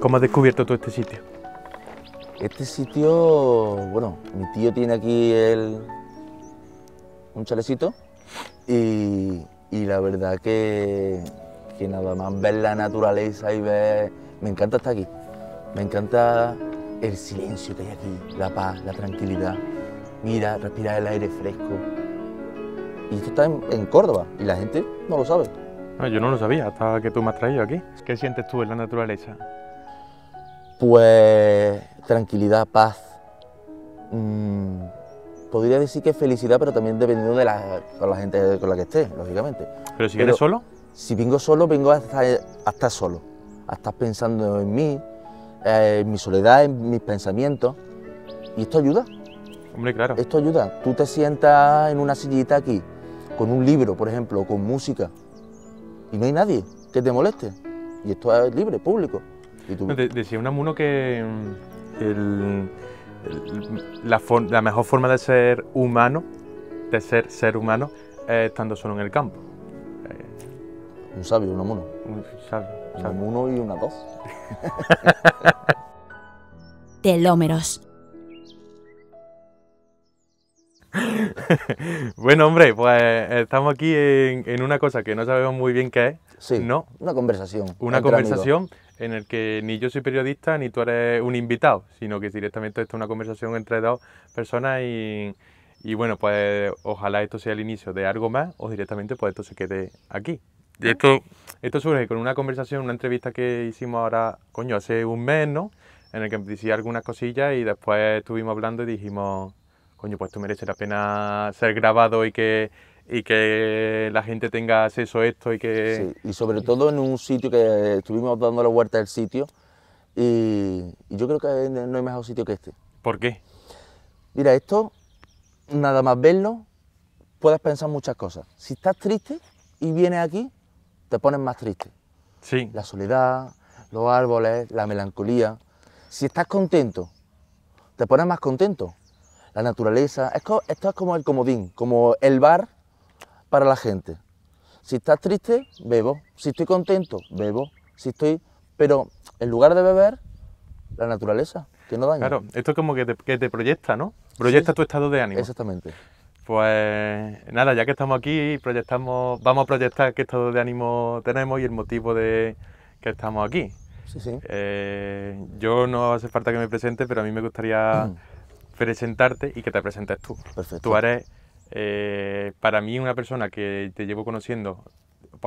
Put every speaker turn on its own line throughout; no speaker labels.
¿Cómo has descubierto todo este sitio? Este sitio, bueno, mi tío tiene aquí el, un chalecito y, la verdad que, que, nada más ver la naturaleza y ver... Me encanta estar aquí, me encanta el silencio que hay aquí, la paz, la tranquilidad. Mira, respirar el aire fresco. Y esto está en, Córdoba y la gente no lo sabe. Ah, yo
no lo sabía hasta que tú me has traído aquí. ¿Qué sientes tú en la naturaleza?
pues tranquilidad, paz. Mm, podría decir que felicidad, pero también dependiendo de la, gente con la que esté, lógicamente. ¿Pero si quieres solo? Si vengo solo, vengo a estar solo. A estar pensando en mí, eh, en mi soledad, en mis pensamientos. Y esto ayuda. Hombre, claro. Esto ayuda. Tú te sientas en una sillita aquí, con un libro, por ejemplo, con música, y no hay nadie que te moleste. Y esto es libre, público
decía un amuno que mm, la, mejor forma de ser humano, de ser ser humano, es estando solo en el campo. Eh,
un sabio, un amuno. Un sabio. amuno y una dos Telómeros.
bueno, hombre, pues estamos aquí en, una cosa que no sabemos muy bien qué es.
Sí, ¿no? una conversación. Una conversación
en el que ni yo soy periodista ni tú eres un invitado, sino que directamente esto es una conversación entre dos personas y, bueno, pues ojalá esto sea el inicio de algo más o directamente pues esto se quede aquí. ¿Eh? esto, esto surge con una conversación, una entrevista que hicimos ahora, coño, hace un mes, ¿no? En el que decía algunas cosillas y después estuvimos hablando y dijimos, coño, pues esto merece la pena ser grabado y que y que la gente tenga acceso a esto y que...
Sí, y sobre todo en un sitio que estuvimos dando la vuelta al sitio y, yo creo que no hay mejor sitio que este. ¿Por qué? Mira, esto, nada más verlo, puedes pensar muchas cosas. Si estás triste y vienes aquí, te pones más triste. Sí. La soledad, los árboles, la melancolía. Si estás contento, te pones más contento. La naturaleza, esto es como el comodín, como el bar para la gente. Si estás triste, bebo. Si estoy contento, bebo. Si estoy... Pero en lugar de beber, la naturaleza, que no daña. Claro,
esto es como que te, proyecta, ¿no? Proyecta
tu estado de ánimo.
Exactamente. Pues nada, ya que estamos aquí, proyectamos, vamos a proyectar qué estado de ánimo tenemos y el motivo de que estamos aquí. Sí, sí. Eh, yo no hace falta que me presente, pero a mí me gustaría mm. presentarte y que te presentes tú. Perfecto. Tú eres eh, para mí una persona que te llevo conociendo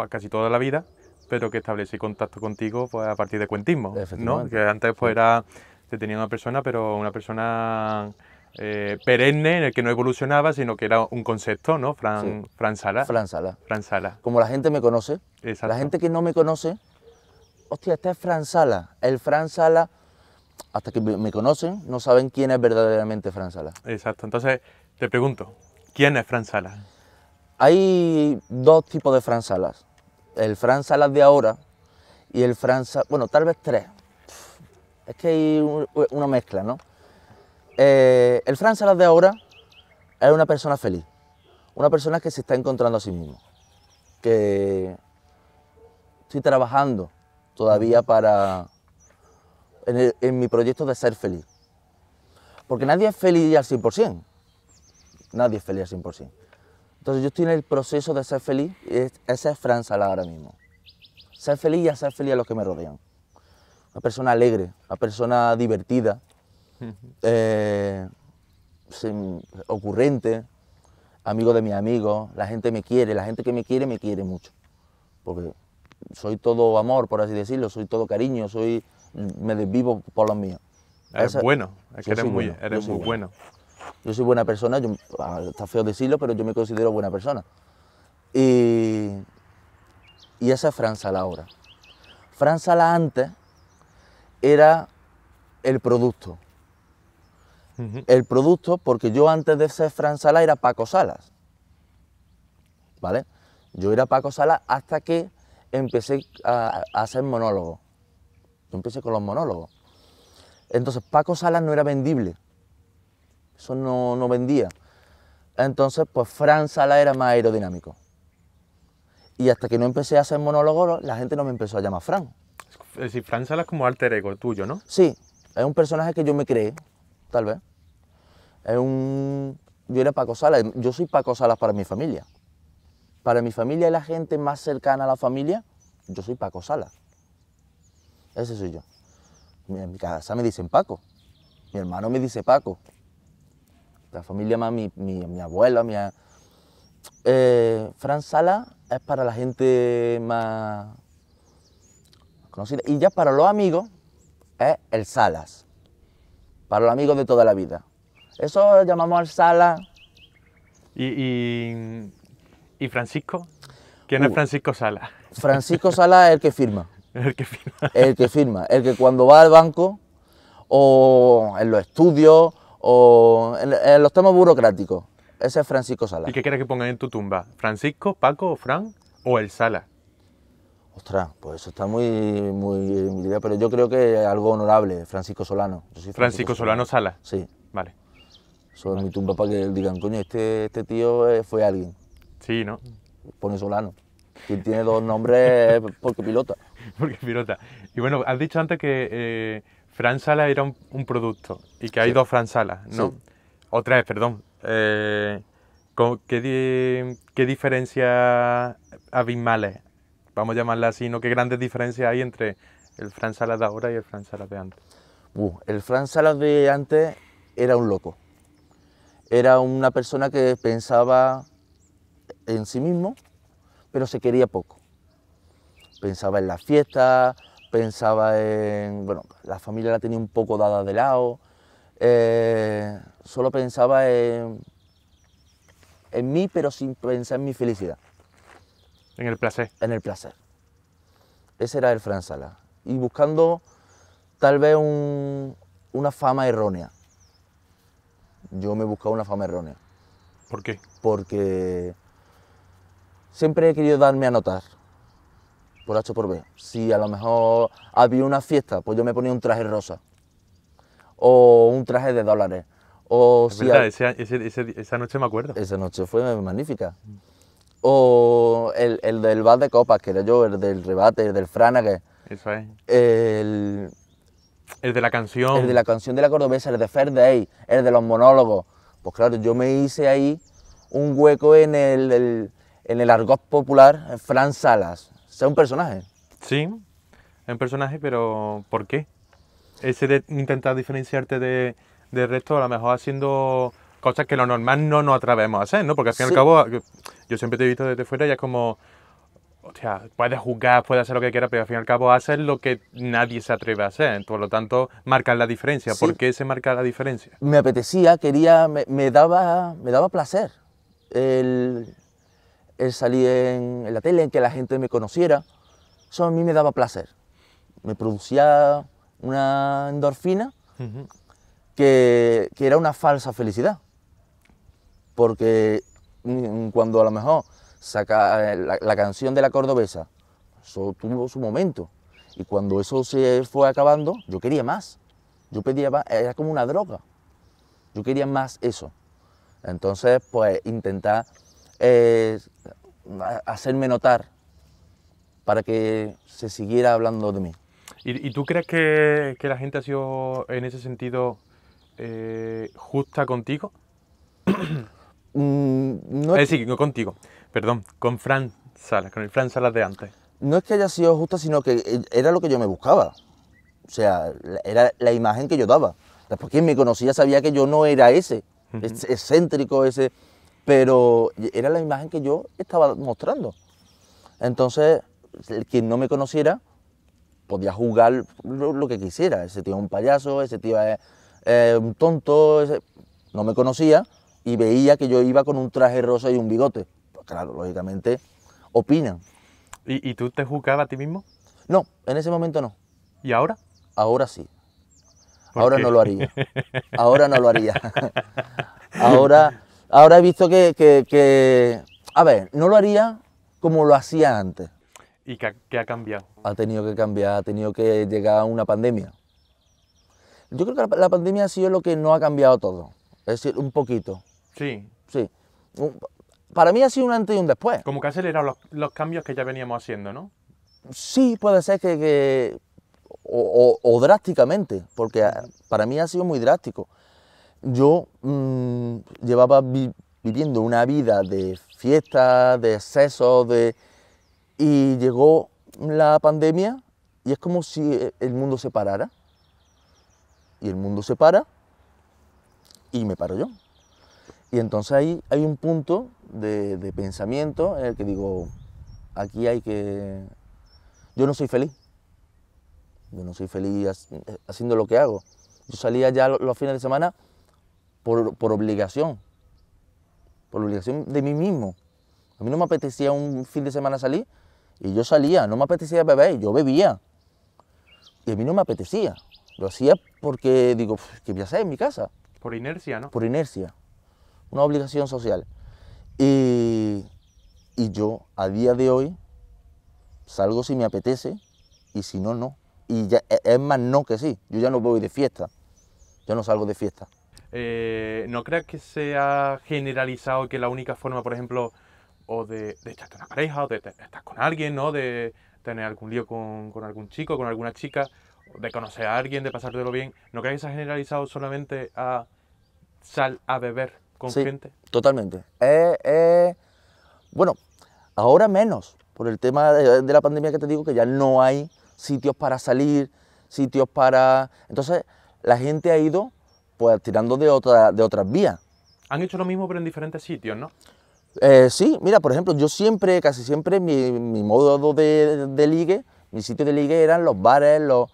casi toda la vida, pero que establecí contacto contigo pues, a partir de cuentismo, ¿no? Que antes pues era, te tenía una persona, pero una persona eh, perenne en el que no evolucionaba, sino que era un concepto, ¿no? Fran, Fran Sala. Fran Sala.
Como la gente me conoce, la gente que no me conoce, hostia, este es Fran Sala. El Fran Sala, hasta que me conocen, no saben quién es verdaderamente Fran Sala.
Exacto. Entonces, te pregunto,
¿Quién es Fran Salas? Hay dos tipos de Franzalas. Salas. El Franz Salas de ahora y el Fran Salas, bueno, tal vez tres. Es que hay una mezcla, ¿no? Eh, el Fran Salas de ahora es una persona feliz, una persona que se está encontrando a sí mismo, que estoy trabajando todavía para en, en mi proyecto de ser feliz. Porque nadie es feliz al 100%. Nadie es feliz al 100%. Entonces yo estoy en el proceso de ser feliz, esa es Fran la ahora mismo. Ser feliz y hacer feliz a los que me rodean. Una persona alegre, una persona divertida, eh, ocurrente, amigo de mis amigos, la gente me quiere, la gente que me quiere me quiere mucho. Porque soy todo amor, por así decirlo, soy todo cariño, soy me desvivo por los míos. Eres bueno, es eres muy, bueno. Yo soy buena persona, ah, está feo decirlo, pero yo me considero buena persona. Y, y esa es Fran ahora. Fran antes era el producto. El producto, porque yo antes de ser Fran era Paco Salas. ¿Vale? Yo era Paco Salas hasta que empecé a, a hacer monólogos. Yo empecé con los monólogos. Entonces Paco Salas no era vendible eso no, vendía. Entonces, pues Fran Sala era más aerodinámico. Y hasta que no empecé a hacer monólogos, la gente no me empezó a llamar Fran.
Es decir, Fran Sala es como alter ego tuyo, ¿no?
Sí, es un personaje que yo me creé, tal vez. Es un... Yo era Paco Sala, yo soy Paco Salas para mi familia. Para mi familia y la gente más cercana a la familia, yo soy Paco Sala. Ese soy yo. En mi casa me dicen Paco, mi hermano me dice Paco, la familia más mi, mi, mi abuela, mi... Eh, Sala es para la gente más conocida y ya para los amigos es el Salas, para los amigos de toda la vida. Eso llamamos al sala
¿Y, y, Francisco? ¿Quién es uh. Francisco Sala?
Francisco Sala es el que firma. El que firma. El que firma. El que cuando va al banco o en los estudios o en, los temas burocráticos. Ese es Francisco Sala. ¿Y
qué quieres que pongan en tu tumba? ¿Francisco, Paco, Fran o el Sala?
Ostras, pues eso está muy, muy, pero yo creo que algo honorable, Francisco Solano. Francisco, Solano Sala. Sí. Vale. Eso es mi tumba para que digan, coño, este, este tío eh, fue alguien. Sí, ¿no? Pone Solano. Quien tiene dos nombres porque pilota.
porque pilota. Y bueno, has dicho antes que eh, Fransala era un, producto y que hay dos Fransalas, ¿no? Otra vez, perdón. Eh, ¿qué, diferencias abismales, vamos a llamarla así, no? ¿Qué grandes diferencias hay entre el Fransala de ahora y el Fransala de antes? Uh, el
el Fransala de antes era un loco. Era una persona que pensaba en sí mismo, pero se quería poco. Pensaba en las fiestas pensaba en, bueno, la familia la tenía un poco dada de lado, eh, solo pensaba en, en mí, pero sin pensar en mi felicidad. En el placer. En el placer. Ese era el Fransala. Y buscando tal vez una fama errónea. Yo me he buscado una fama errónea. ¿Por qué? Porque siempre he querido darme a notar por H por B. Si a lo mejor había una fiesta, pues yo me ponía un traje rosa o un traje de dólares. O es
esa noche me acuerdo.
Esa noche fue magnífica. O el, del bar de copas, que era yo, el del rebate, el del Franague. Eso es. El,
el de la canción. El de la
canción de la cordobesa, el de Fair el de los monólogos. Pues claro, yo me hice ahí un hueco en el, en el argot popular, Fran Salas sea un personaje.
Sí, es un personaje, pero ¿por qué? Ese de intentar diferenciarte de, del resto, a lo mejor haciendo cosas que lo normal no nos atrevemos a hacer, ¿no? Porque al fin y al cabo, yo siempre te he visto desde fuera y es como, o sea, puedes jugar, puedes hacer lo que quieras, pero al fin y al cabo haces lo que nadie se atreve a hacer. Por lo tanto, marcas la diferencia. ¿Por qué se marca la diferencia?
Me apetecía, quería, me daba, me daba placer el, el salir en, la tele, en que la gente me conociera, eso a mí me daba placer. Me producía una endorfina que, era una falsa felicidad. Porque mm, mm, cuando a lo mejor saca eh, la, canción de la cordobesa, eso tuvo su momento. Y cuando eso se fue acabando, yo quería más. Yo pedía más, era como una droga. Yo quería más eso. Entonces, pues intentar hacerme notar para que se siguiera hablando de mí.
¿Y, tú crees que, la gente ha sido en ese sentido eh, justa contigo? Mm, no contigo, perdón, con Fran Salas, con el Fran Salas de antes.
No es que haya sido justa, sino que eh, era lo que yo me buscaba. O sea, era la imagen que yo daba. Después quien me conocía sabía que yo no era ese, ese excéntrico, ese pero era la imagen que yo estaba mostrando. Entonces, quien no me conociera podía jugar lo, que quisiera. Ese tío es un payaso, ese tío es un tonto, no me conocía y veía que yo iba con un traje rosa y un bigote. Pues claro, lógicamente opinan.
¿Y, tú te juzgabas
a ti mismo? No, en ese momento no. ¿Y ahora? Ahora sí. Ahora no lo haría. Ahora no lo haría. ahora ahora he visto que, a ver, no lo haría como lo hacía antes.
¿Y qué, ha cambiado?
Ha tenido que cambiar, ha tenido que llegar a una pandemia. Yo creo que la, pandemia ha sido lo que no ha cambiado todo, es decir, un poquito. Sí. Sí. Para mí ha sido un antes y un después.
Como que ha acelerado los, cambios que ya veníamos haciendo, ¿no?
Sí, puede ser que, o, drásticamente, porque para mí ha sido muy drástico yo mm, llevaba viviendo una vida de fiestas, de excesos, de... y llegó la pandemia y es como si e, el mundo se parara. Y el mundo se para y me paro yo. Y entonces ahí hay un punto de pensamiento en el que digo, aquí hay que... Yo no soy feliz. Yo no soy feliz haciendo lo que hago. Yo salía ya los fines de semana por, obligación, por obligación de mí mismo. A mí no me apetecía un fin de semana salir y yo salía, no me apetecía beber, yo bebía. Y a mí no me apetecía. Lo hacía porque digo, que voy a hacer en mi casa? Por inercia, ¿no? Por inercia. Una obligación social. Y, yo, a día de hoy, salgo si me apetece y si no, no. Y ya, e, es más no que sí. Yo ya no voy de fiesta. Yo no salgo de fiesta.
Eh, ¿no creas que se ha generalizado que la única forma, por ejemplo, o de, echarte una pareja, o de, estar con alguien, ¿no? De tener algún lío con, algún chico, con alguna chica, de conocer a alguien, de pasártelo bien, ¿no crees que se ha generalizado solamente a sal a beber con gente?
Totalmente. Eh, eh, bueno, ahora menos, por el tema de la pandemia que te digo, que ya no hay sitios para salir, sitios para... Entonces, la gente ha ido pues tirando de, otra, de otras vías.
Han hecho lo mismo pero en diferentes sitios, ¿no?
Eh, sí, mira, por ejemplo, yo siempre, casi siempre, mi, modo de, ligue, mi sitio de ligue eran los bares, los...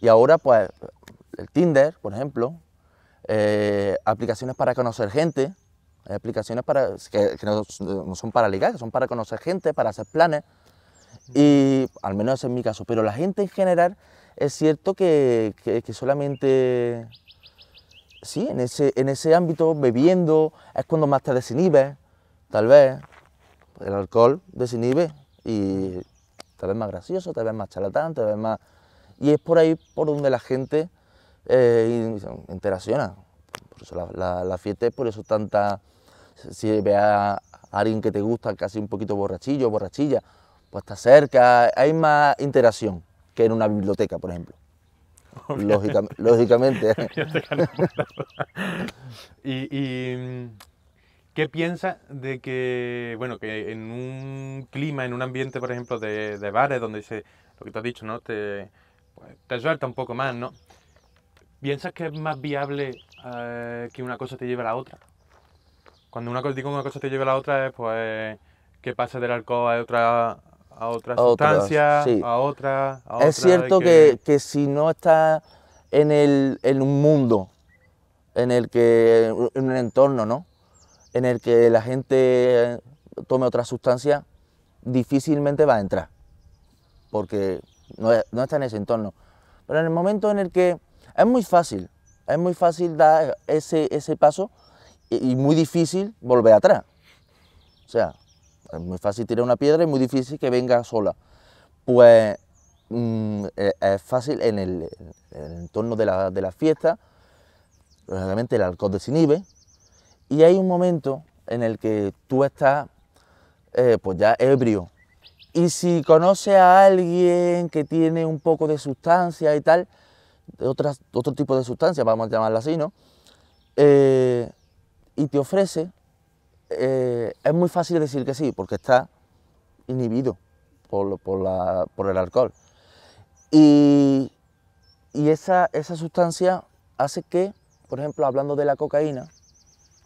Y ahora, pues, el Tinder, por ejemplo, eh, aplicaciones para conocer gente, aplicaciones para, que, no, son para ligar, que son para conocer gente, para hacer planes, y al menos ese es mi caso, pero la gente en general es cierto que, que solamente sí, en ese, en ese ámbito, bebiendo, es cuando más te desinhibes, tal vez. El alcohol desinhibe y tal vez más gracioso, tal vez más charlatán, tal vez más... Y es por ahí por donde la gente eh, interacciona. Por eso la, la, fiesta es por eso tanta... Si ve a alguien que te gusta casi un poquito borrachillo, borrachilla, pues está cerca, hay más interacción que en una biblioteca, por ejemplo. Lógica, lógicamente.
y, y, mm, qué piensa de que, bueno, que en un clima, en un ambiente, por ejemplo, de, de bares, donde se, lo que te has dicho, ¿no? Te, pues, te suelta un poco más, ¿no? ¿Piensas que es más viable eh, que una cosa te lleve a la otra? Cuando una, digo una cosa te lleve a la otra es, pues, que pase del alcohol a otra a otra sustancia, a otra. es cierto que...
si no está en, en un mundo, en el que, en un entorno, ¿no? En el que la gente tome otra sustancia, difícilmente va a entrar, porque no, está en ese entorno. Pero en el momento en el que es muy fácil, es muy fácil dar ese, ese paso y muy difícil volver atrás. O sea, es muy fácil tirar una piedra y muy difícil que venga sola. Pues mm, e, es fácil en el, entorno de la, de fiesta, realmente el alcohol desinhibe, y hay un momento en el que tú estás eh, pues ya ebrio. Y si conoces a alguien que tiene un poco de sustancia y tal, de otras, otro tipo de sustancia, vamos a llamarla así, ¿no? Eh, y te ofrece eh, es muy fácil decir que sí, porque está inhibido por, por, el alcohol. Y, y esa, esa, sustancia hace que, por ejemplo, hablando de la cocaína,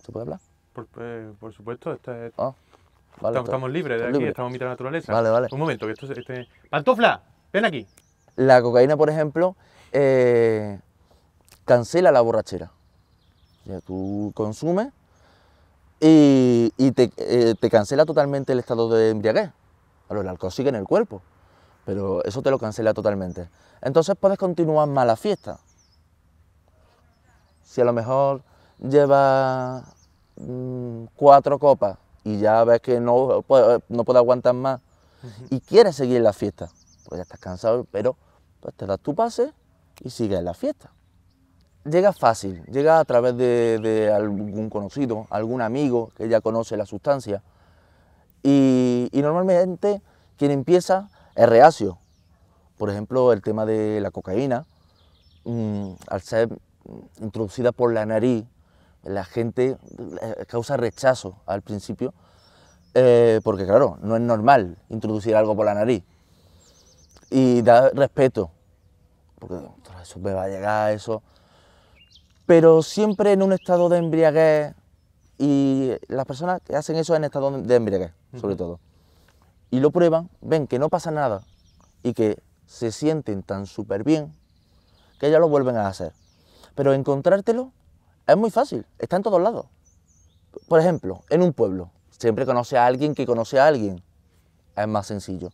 ¿se puede hablar?
Por, eh, por supuesto, este, ah, estamos, libres de aquí, estamos en mitad de la naturaleza. Vale, vale. Un momento, que esto este... ¡Pantofla! ¡Ven aquí!
La cocaína, por ejemplo, eh, cancela la borrachera. O sea, tú consumes y, eh, te, cancela totalmente el estado de embriaguez. claro el alcohol sigue en el cuerpo, pero eso te lo cancela totalmente. Entonces puedes continuar más la fiesta. Si a lo mejor llevas mm, cuatro copas y ya ves que no, no puedes aguantar más y quieres seguir la fiesta, pues ya estás cansado, pero pues te das tu pase y sigues la fiesta llega fácil, llega a través de, algún conocido, algún amigo que ya conoce la sustancia. Y, normalmente quien empieza es reacio. Por ejemplo, el tema de la cocaína, mm, al ser introducida por la nariz, la gente eh, causa rechazo al principio, eh, porque claro, no es normal introducir algo por la nariz. Y da respeto, porque eso me va a llegar, eso pero siempre en un estado de embriaguez y las personas que hacen eso en estado de embriaguez, sobre todo. Y lo prueban, ven que no pasa nada y que se sienten tan súper bien que ya lo vuelven a hacer. Pero encontrártelo es muy fácil, está en todos lados. Por ejemplo, en un pueblo, siempre conoce a alguien que conoce a alguien, es más sencillo.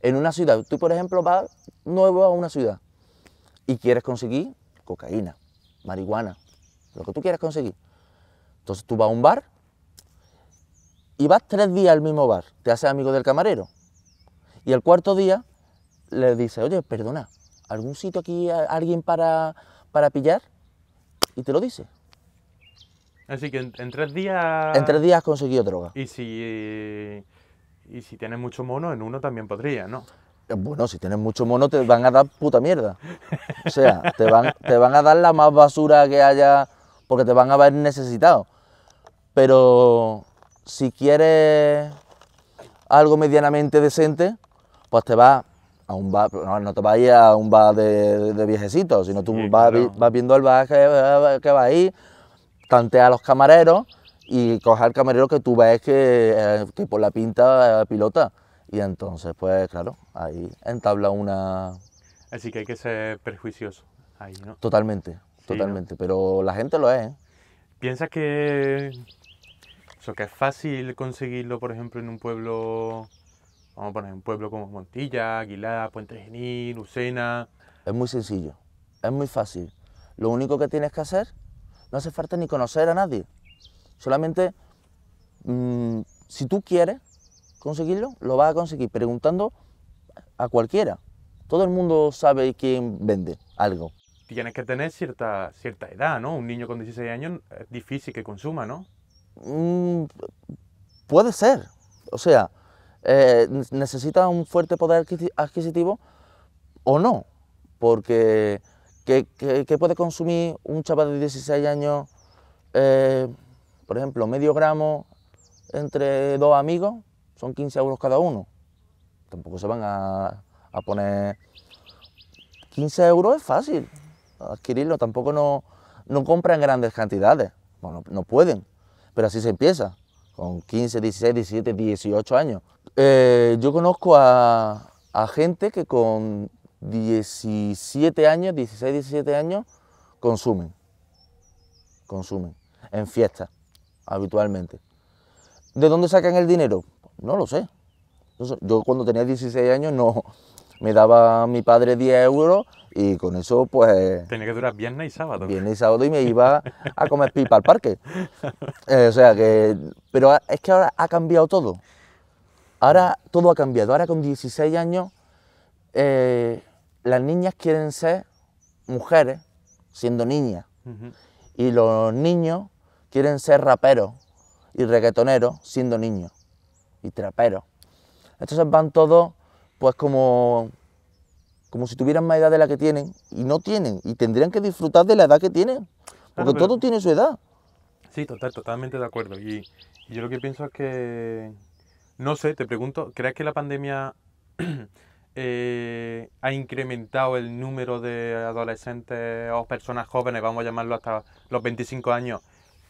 En una ciudad, tú por ejemplo vas nuevo a una ciudad y quieres conseguir cocaína marihuana, lo que tú quieras conseguir. Entonces tú vas a un bar y vas tres días al mismo bar, te haces amigo del camarero. Y el cuarto día le dices, oye, perdona, ¿algún sitio aquí, alguien para, para pillar? Y te lo dice. Así
que en, tres días... En tres
días has conseguido droga. Y
si, y si tienes mucho mono, en uno también podría, ¿no?
Bueno, si tienes mucho mono te van a dar puta mierda. O sea, te van, a dar la más basura que haya porque te van a ver necesitado. Pero si quieres algo medianamente decente, pues te vas a un bar, no, te vas a ir a un bar de, viejecitos, sino tú vas, viendo el bar que, vas va ahí, tantea a los camareros y coge al camarero que tú ves que, eh, que por la pinta eh, pilota. Y entonces, pues claro, ahí entabla una...
Así que hay que ser perjuicioso ahí, ¿no? Totalmente,
totalmente, pero la gente lo es. ¿eh?
¿Piensas que, eso, que es fácil conseguirlo, por ejemplo, en un pueblo, vamos a poner, un pueblo como Montilla, Aguilar, Puente
Genil, Lucena? Es muy sencillo, es muy fácil. Lo único que tienes que hacer, no hace falta ni conocer a nadie. Solamente, mm, si tú quieres, conseguirlo, lo vas a conseguir preguntando a cualquiera. Todo el mundo sabe quién vende algo.
Tienes que tener cierta, cierta edad, ¿no? Un niño con 16 años es difícil que consuma, ¿no?
Mm, puede ser. O sea, eh, necesita un fuerte poder adquisitivo o no. Porque qué puede consumir un chaval de 16 años, eh, por ejemplo, medio gramo entre dos amigos, son 15 euros cada uno. Tampoco se van a, poner... 15 euros es fácil adquirirlo, tampoco no, compran grandes cantidades, bueno, no pueden, pero así se empieza, con 15, 16, 17, 18 años. Eh, yo conozco a, a gente que con 17 años, 16, 17 años, consumen, consumen, en fiestas, habitualmente. ¿De dónde sacan el dinero? No lo sé. yo cuando tenía 16 años no me daba mi padre 10 euros y con eso pues... tiene que durar viernes y sábado. Viernes y sábado y me iba a comer pipa al parque. Eh, o sea que... Pero es que ahora ha cambiado todo. Ahora todo ha cambiado. Ahora con 16 años eh, las niñas quieren ser mujeres siendo niñas. Y los niños quieren ser raperos y reggaetoneros siendo niños y traperos. Estos van todos pues como, como si tuvieran más edad de la que tienen y no tienen y tendrían que disfrutar de la edad que tienen, porque todo tiene su edad.
Sí, total, totalmente de acuerdo. Y, yo lo que pienso es que, no sé, te pregunto, ¿crees que la pandemia eh, ha incrementado el número de adolescentes o personas jóvenes, vamos a llamarlo hasta los 25 años,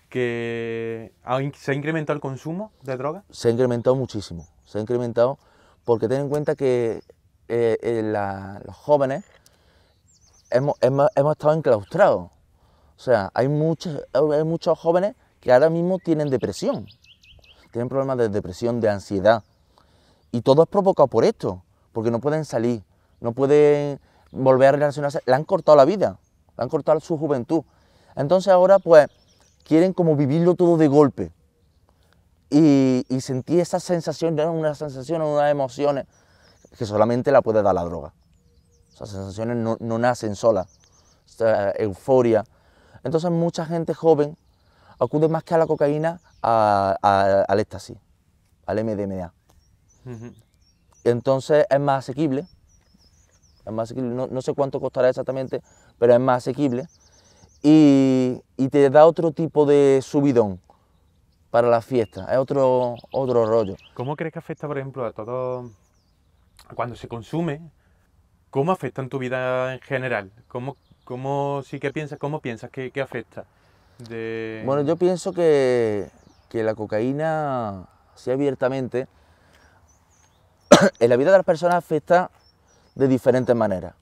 que se ha incrementado el consumo de drogas?
Se ha incrementado muchísimo, se ha incrementado porque ten en cuenta que eh, eh, los jóvenes hemos, estado enclaustrados. O sea, hay muchos, hay muchos jóvenes que ahora mismo tienen depresión, tienen problemas de depresión, de ansiedad. Y todo es provocado por esto, porque no pueden salir, no pueden volver a relacionarse, le han cortado la vida, le han cortado su juventud. Entonces ahora pues quieren como vivirlo todo de golpe. Y, sentir sentí esa sensación, una unas sensaciones, unas emociones eh, que solamente la puede dar la droga. Esas sensaciones no, nacen solas, euforia. Entonces mucha gente joven acude más que a la cocaína al éxtasis, al MDMA. Entonces es más asequible, más no sé cuánto costará exactamente, pero es más asequible y, te da otro tipo de subidón para la fiesta, es otro, otro rollo.
¿Cómo crees que afecta, por ejemplo, a todo cuando se consume? ¿Cómo afecta en tu vida en general? ¿Cómo, cómo sí que piensas, cómo piensas que, afecta? Bueno,
yo pienso que, que la cocaína, así abiertamente, en la vida de las personas afecta de diferentes maneras.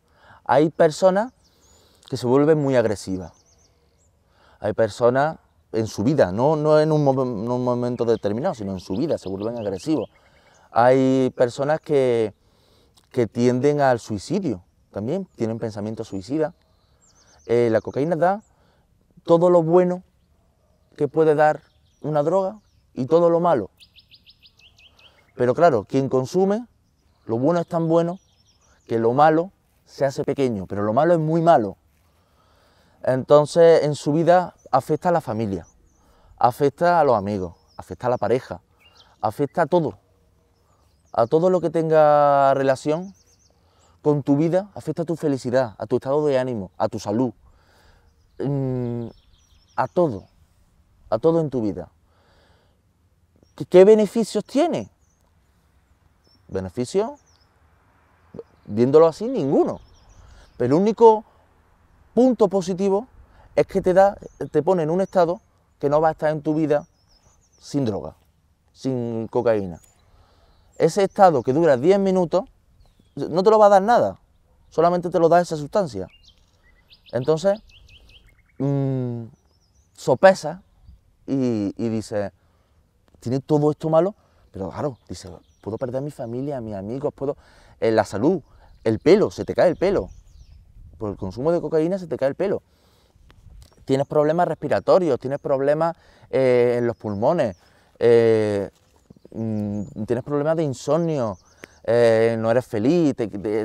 Hay personas que se vuelven muy agresivas, hay personas en su vida, no, en, un, momento determinado, sino en su vida, se vuelven agresivos. Hay personas que, tienden al suicidio también, tienen pensamientos suicidas. Eh, la cocaína da todo lo bueno que puede dar una droga y todo lo malo. Pero claro, quien consume, lo bueno es tan bueno que lo malo se hace pequeño, pero lo malo es muy malo. Entonces en su vida afecta a la familia, afecta a los amigos, afecta a la pareja, afecta a todo. A todo lo que tenga relación con tu vida, afecta a tu felicidad, a tu estado de ánimo, a tu salud, mm, a todo, a todo en tu vida. ¿Qué beneficios tiene? ¿Beneficios? Viéndolo así, ninguno. Pero el único punto positivo es que te, da, te pone en un estado que no va a estar en tu vida sin droga, sin cocaína. Ese estado que dura 10 minutos no te lo va a dar nada, solamente te lo da esa sustancia. Entonces, mmm, sopesa y, y dices, tiene todo esto malo, pero claro, dice, puedo perder a mi familia, a mis amigos, puedo. Eh, la salud, el pelo, se te cae el pelo por el consumo de cocaína se te cae el pelo. Tienes problemas respiratorios, tienes problemas eh, en los pulmones, eh, mm, tienes problemas de insomnio, eh, no eres feliz,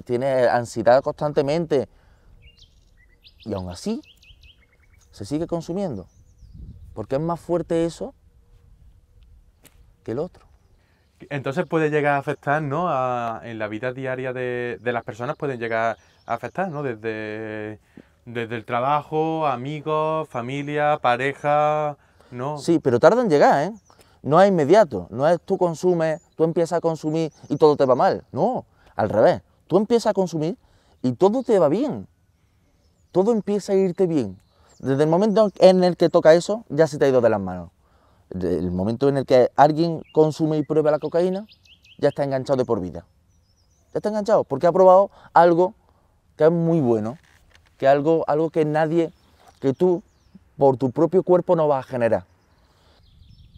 tienes ansiedad constantemente. Y aún así, se sigue consumiendo. Porque es más fuerte eso que el otro.
Entonces puede llegar a afectar, ¿no? en la vida diaria de, las personas pueden llegar a afectar, ¿no? Desde, desde el trabajo, amigos, familia, pareja, ¿no? Sí,
pero tarda en llegar, ¿eh? No es inmediato, no es tú consumes, tú empiezas a consumir y todo te va mal. No, al revés, tú empiezas a consumir y todo te va bien. Todo empieza a irte bien. Desde el momento en el que toca eso, ya se te ha ido de las manos el momento en el que alguien consume y prueba la cocaína, ya está enganchado de por vida. Ya está enganchado, porque ha probado algo que es muy bueno, que algo, algo que nadie, que tú por tu propio cuerpo no vas a generar.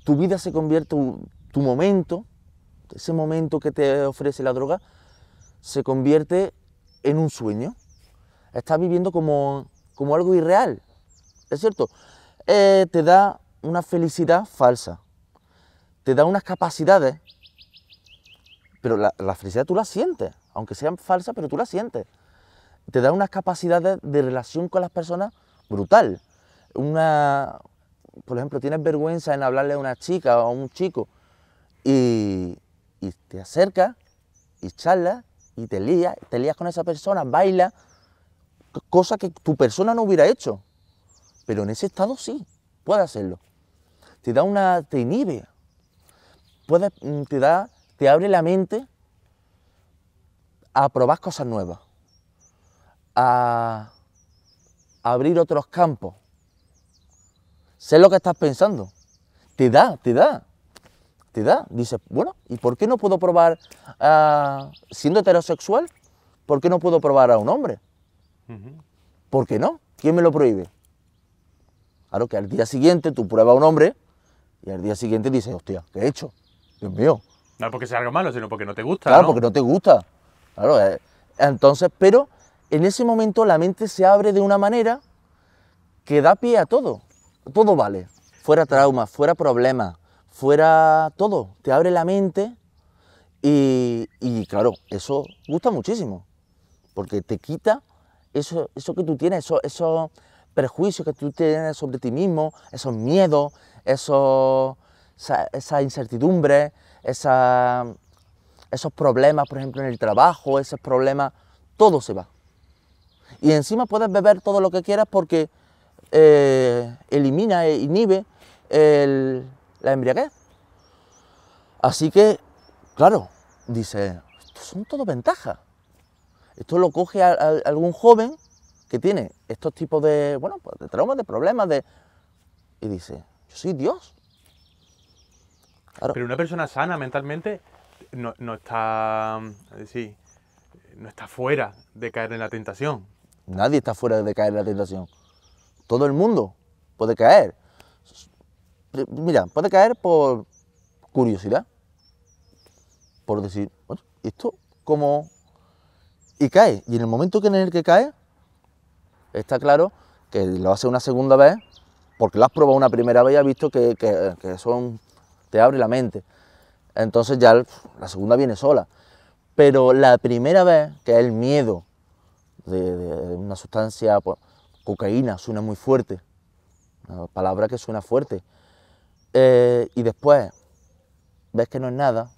Tu vida se convierte, tu, tu momento, ese momento que te ofrece la droga, se convierte en un sueño. Estás viviendo como, como algo irreal, ¿es cierto? Eh, te da una felicidad falsa. Te da unas capacidades, pero la, felicidad tú la sientes, aunque sean falsas, pero tú la sientes. Te da unas capacidades de relación con las personas brutal. Una, por ejemplo, tienes vergüenza en hablarle a una chica o a un chico y, te acercas y charlas y te lías, te lías con esa persona, baila cosa que tu persona no hubiera hecho. Pero en ese estado sí, puede hacerlo te da una, te inhibe, mm, te da, te abre la mente a probar cosas nuevas, a abrir otros campos. Sé lo que estás pensando. Te da, te da, te da. Dices, bueno, ¿y por qué no puedo probar, siendo heterosexual, por qué no puedo probar a un hombre? ¿Por qué no? ¿Quién me lo prohíbe? Claro que al día siguiente tú pruebas a un hombre y al día siguiente dices, hostia, ¿qué he hecho? Dios mío.
No porque sea algo malo, sino porque no te gusta. Claro, porque no
te gusta. Claro, eh, entonces, pero en ese momento la mente se abre de una manera que da pie a todo. Todo vale. Fuera trauma, fuera problema, fuera todo. Te abre la mente y, claro, eso gusta muchísimo. Porque te quita eso, eso que tú tienes, esos, perjuicios prejuicios que tú tienes sobre ti mismo, esos miedos, esas esa, incertidumbre, esos problemas, por ejemplo, en el trabajo, esos problemas, todo se va. Y encima puedes beber todo lo que quieras porque eh, elimina e inhibe la embriaguez. Así que, claro, dice, esto son todo ventajas. Esto lo coge a, algún joven que tiene estos tipos de, bueno, pues, de traumas, de problemas, de... Y dice, yo soy Dios.
Pero una persona sana mentalmente no, está, eh, no está fuera de caer en la tentación.
Nadie está fuera de caer en la tentación. Todo el mundo puede caer. Mira, puede caer por curiosidad, por decir, bueno, esto como... Y cae. Y en el momento que en el que cae, está claro que lo hace una segunda vez porque lo has probado una primera vez y has visto que, que, son, te abre la mente. Entonces ya la segunda viene sola. Pero la primera vez, que es el miedo de, una sustancia, pues, cocaína, suena muy fuerte, una palabra que suena fuerte. Eh, y después ves que no es nada,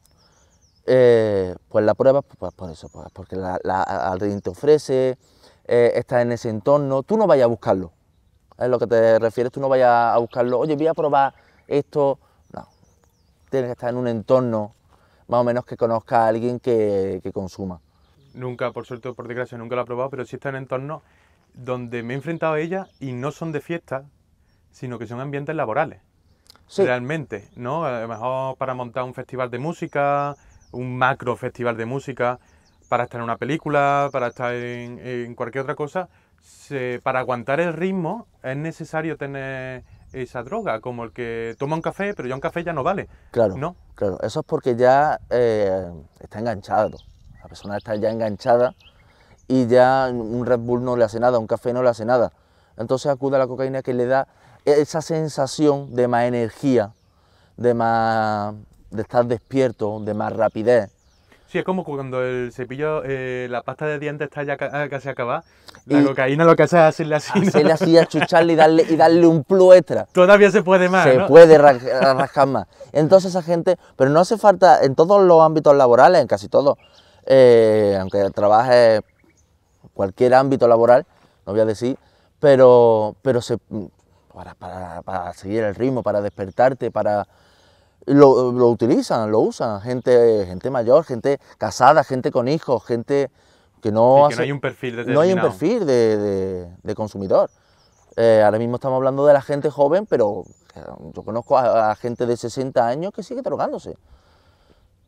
eh, pues la prueba pues, pues, por eso, porque la, la, te ofrece, eh, estás en ese entorno, tú no vayas a buscarlo, es lo que te refieres tú no vayas a buscarlo, oye, voy a probar esto. No, tienes que estar en un entorno más o menos que conozca a alguien que, consuma.
Nunca, por suerte por desgracia, nunca lo he probado, pero sí está en entornos donde me he enfrentado a ella y no son de fiesta, sino que son ambientes laborales. Realmente, ¿no? A lo mejor para montar un festival de música, un macro festival de música, para estar en una película, para estar en cualquier otra cosa, para aguantar el ritmo es necesario tener esa droga, como el que toma un café, pero ya un café ya no vale.
Claro. ¿no? Claro, eso es porque ya eh, está enganchado. La persona está ya enganchada y ya un Red Bull no le hace nada, un café no le hace nada. Entonces acude a la cocaína que le da esa sensación de más energía, de más de estar despierto, de más rapidez.
Sí, es como cuando el cepillo, eh, la pasta de dientes está ya ah, casi acabada,
la cocaína lo que hace es hacerle así. Hacerle así, achucharle y darle, y darle un plus extra.
Todavía se puede más. Se puede rascar
más. Entonces esa gente, pero no hace falta, en todos los ámbitos laborales, en casi todos, eh, aunque trabaje cualquier ámbito laboral, no voy a decir, pero, pero se, para seguir el ritmo, para despertarte, para lo, utilizan, lo usan, gente, gente mayor, gente casada, gente con hijos, gente que no, que no hay un
perfil No hay un perfil
de, consumidor. Eh, ahora mismo estamos hablando de la gente joven, pero yo conozco a, gente de 60 años que sigue drogándose,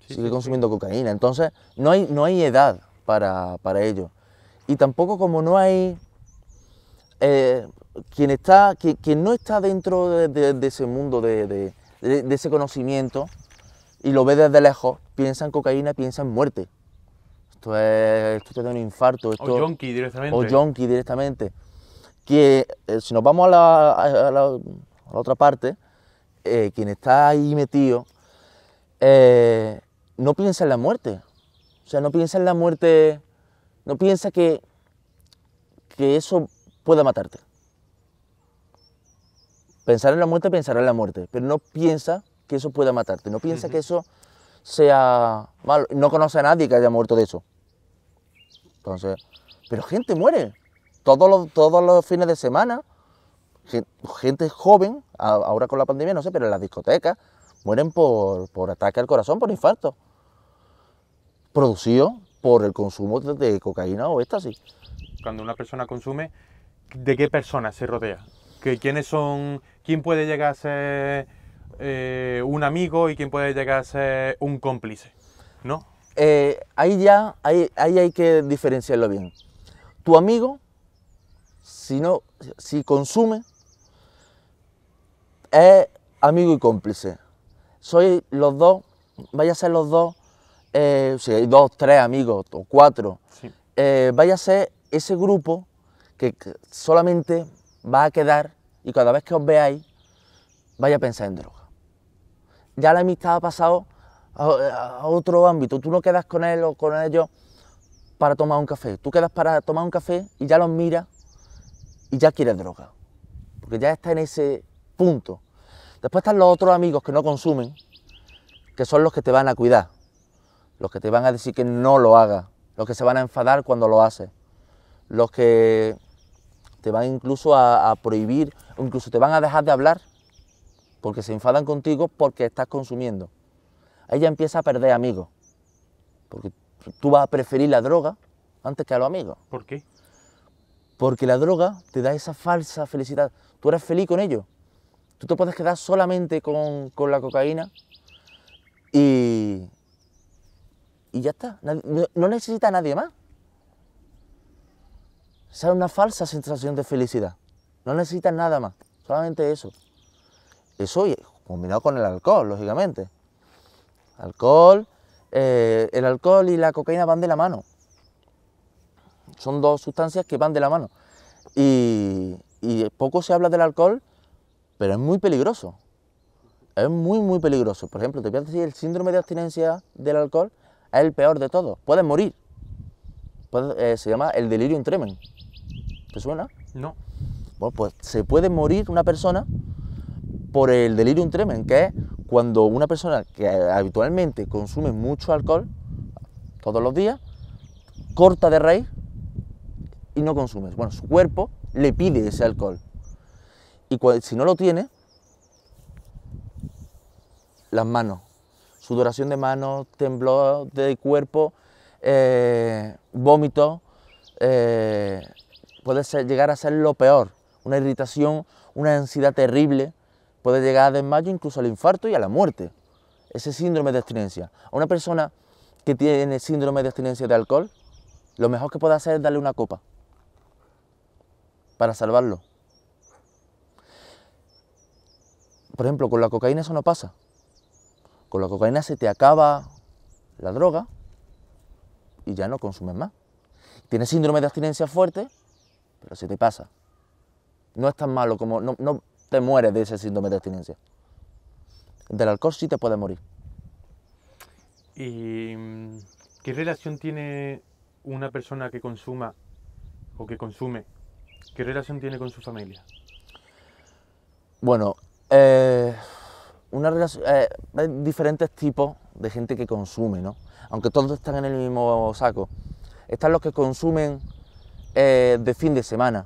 sigue consumiendo cocaína. Entonces, no hay, no hay edad para, para ello. Y tampoco como no hay... Eh, quien, está, quien, no está dentro de ese mundo de de, ese conocimiento y lo ve desde lejos, piensa en cocaína, piensa en muerte. Esto es, te da un infarto. Esto, o yonki directamente. O yonki directamente. Que eh, si nos vamos a la, otra parte, eh, quien está ahí metido eh, no piensa en la muerte. O sea, no piensa en la muerte, no piensa que, que eso pueda matarte. Pensar en la muerte, pensar en la muerte, pero no piensa que eso pueda matarte, no piensa que eso sea malo. No conoce a nadie que haya muerto de eso. Entonces, pero gente muere. Todos los, fines de semana, gente joven, ahora con la pandemia, no sé, pero en las discotecas, mueren por, ataque al corazón, por infarto. Producido por el consumo de, cocaína o éxtasis.
Cuando una persona consume, ¿de qué persona se rodea? quiénes son, quién puede llegar a ser eh, un amigo y quién puede llegar a ser
un cómplice, ¿no? Eh, ahí ya, ahí, hay que diferenciarlo bien. Tu amigo, si no, si consume, es amigo y cómplice. soy los dos, vaya a ser los dos, eh, si hay dos, tres amigos o cuatro, vaya a ser ese grupo que solamente va a quedar y cada vez que os veáis, vaya a pensar en droga. Ya la amistad ha pasado a, otro ámbito. Tú no quedas con él o con ellos para tomar un café. Tú quedas para tomar un café y ya los miras y ya quieres droga. Porque ya está en ese punto. Después están los otros amigos que no consumen, que son los que te van a cuidar, los que te van a decir que no lo hagas, los que se van a enfadar cuando lo haces, los que te van incluso a prohibir incluso te van a dejar de hablar porque se enfadan contigo porque estás consumiendo. Ella empieza a perder amigos, porque tú vas a preferir la droga antes que a los amigos. ¿Por qué? Porque la droga te da esa falsa felicidad. Tú eres feliz con ellos Tú te puedes quedar solamente con, la cocaína y, y ya está. No, necesita a nadie más. Esa es una falsa sensación de felicidad. No necesitas nada más, solamente eso. Eso combinado con el alcohol, lógicamente. Alcohol, eh, el alcohol y la cocaína van de la mano. Son dos sustancias que van de la mano. Y, poco se habla del alcohol, pero es muy peligroso. Es muy, muy peligroso. Por ejemplo, te voy a decir, el síndrome de abstinencia del alcohol es el peor de todos. Puedes morir. Eh, se llama el delirio tremens, ¿Te suena? No. Bueno, pues se puede morir una persona por el delirium tremens, que es cuando una persona que habitualmente consume mucho alcohol todos los días, corta de raíz y no consume. Bueno, su cuerpo le pide ese alcohol. Y si no lo tiene, las manos, sudoración de manos, temblor de cuerpo, eh, vómito, eh, puede llegar a ser lo peor una irritación, una ansiedad terrible, puede llegar a desmayo, incluso al infarto y a la muerte. Ese síndrome de abstinencia. A una persona que tiene síndrome de abstinencia de alcohol, lo mejor que puede hacer es darle una copa para salvarlo. Por ejemplo, con la cocaína eso no pasa. Con la cocaína se te acaba la droga y ya no consumes más. Tienes síndrome de abstinencia fuerte, pero se te pasa no es tan malo como no, te mueres de ese síndrome de abstinencia. Del alcohol sí te puede morir.
¿Y qué relación tiene una persona que consuma
o que consume?
¿Qué relación tiene con su familia?
Bueno, eh, una eh, hay diferentes tipos de gente que consume, ¿no? Aunque todos están en el mismo saco. Están los que consumen eh, de fin de semana,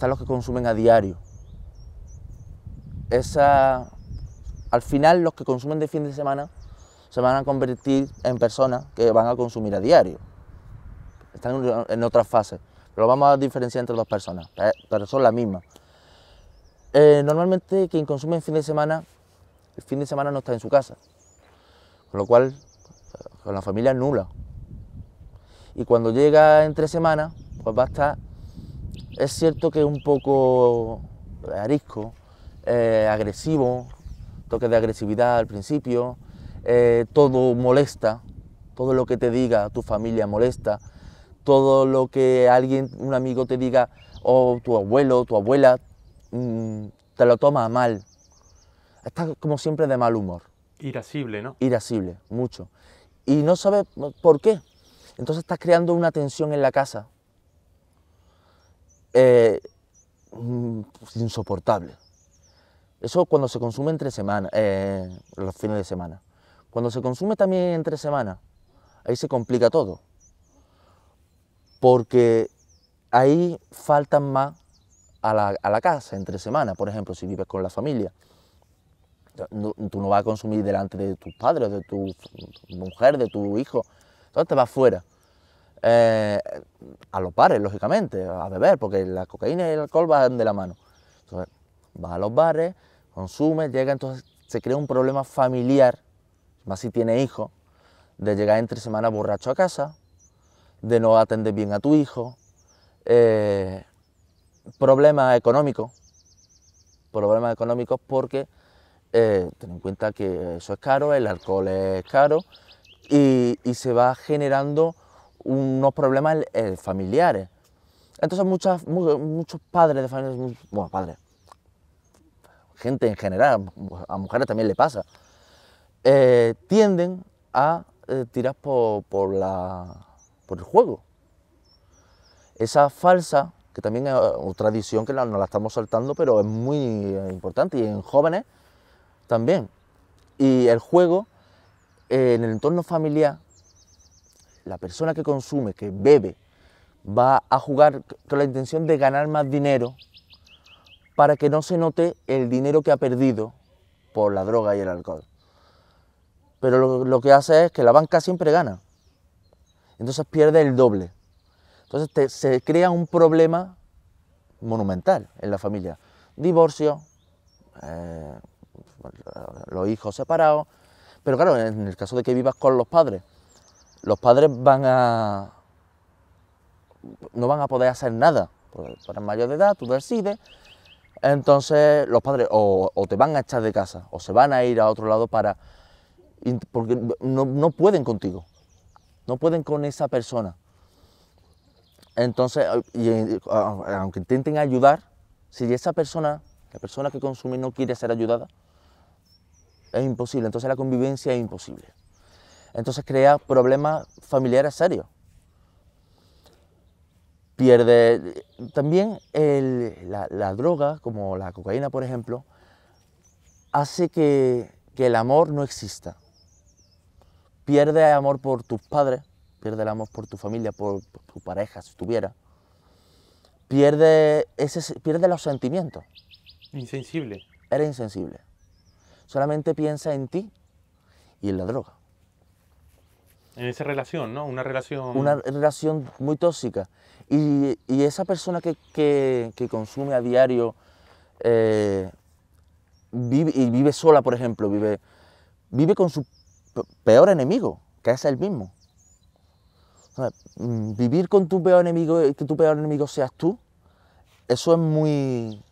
están los que consumen a diario. Esa, al final los que consumen de fin de semana se van a convertir en personas que van a consumir a diario. Están en otras fases, Lo vamos a diferenciar entre dos personas, ¿eh? pero son las mismas. Eh, normalmente quien consume en fin de semana, el fin de semana no está en su casa, con lo cual con la familia es nula. Y cuando llega entre semanas, pues va a estar es cierto que es un poco arisco, eh, agresivo, toque de agresividad al principio, eh, todo molesta, todo lo que te diga tu familia molesta, todo lo que alguien, un amigo te diga, o tu abuelo, tu abuela, mm, te lo toma mal. Estás como siempre de mal humor.
Irascible,
¿no? Irascible, mucho. Y no sabes por qué. Entonces estás creando una tensión en la casa, eh, mm, pues, insoportable. Eso cuando se consume entre semana, eh, los fines de semana. Cuando se consume también entre semana, ahí se complica todo. Porque ahí faltan más a la, casa entre semana, por ejemplo, si vives con la familia. tú no vas a consumir delante de tus padres, de tu mujer, de tu hijo. Entonces te vas fuera. Eh, a los bares, lógicamente, a beber, porque la cocaína y el alcohol van de la mano. Entonces, va a los bares, consume, llega, entonces se crea un problema familiar, más si tiene hijos, de llegar entre semana borracho a casa, de no atender bien a tu hijo, eh, problemas económicos, problemas económicos porque eh, ten en cuenta que eso es caro, el alcohol es caro y se va generando unos problemas eh, familiares. Entonces muchas, muchos padres de familias, bueno, padres, gente en general, a mujeres también le pasa, eh, tienden a eh, tirar por, la, por el juego. Esa falsa, que también es otra tradición que la, nos la estamos saltando, pero es muy importante, y en jóvenes también. Y el juego, en el entorno familiar, la persona que consume, que bebe, va a jugar con la intención de ganar más dinero para que no se note el dinero que ha perdido por la droga y el alcohol. Pero lo, que hace es que la banca siempre gana. Entonces pierde el doble. Entonces se crea un problema monumental en la familia. Divorcio, eh, los hijos separados. Pero claro, en el caso de que vivas con los padres los padres van a... no van a poder hacer nada. Para mayor de edad, tú decides. Entonces los padres o, te van a echar de casa o se van a ir a otro lado para... porque no, pueden contigo, no pueden con esa persona. Entonces, eh, aunque intenten ayudar, si esa persona, la persona que consume no quiere ser ayudada, es imposible. Entonces la convivencia es imposible entonces crea problemas familiares serios. Pierde también la, droga, como la cocaína, por ejemplo, hace que, el amor no exista. Pierde el amor por tus padres, pierde el amor por tu familia, por, tu pareja, si tuviera. Pierde, ese, pierde los sentimientos. Insensible. Eres insensible. Solamente piensa en ti y en la droga.
En esa relación, ¿no? Una relación... Una
relación muy tóxica. Y, esa persona que, consume a diario eh, vive, y vive sola, por ejemplo, vive, vive con su peor enemigo, que es el mismo. Mm, vivir con tu peor enemigo y que tu peor enemigo seas tú, eso es muy.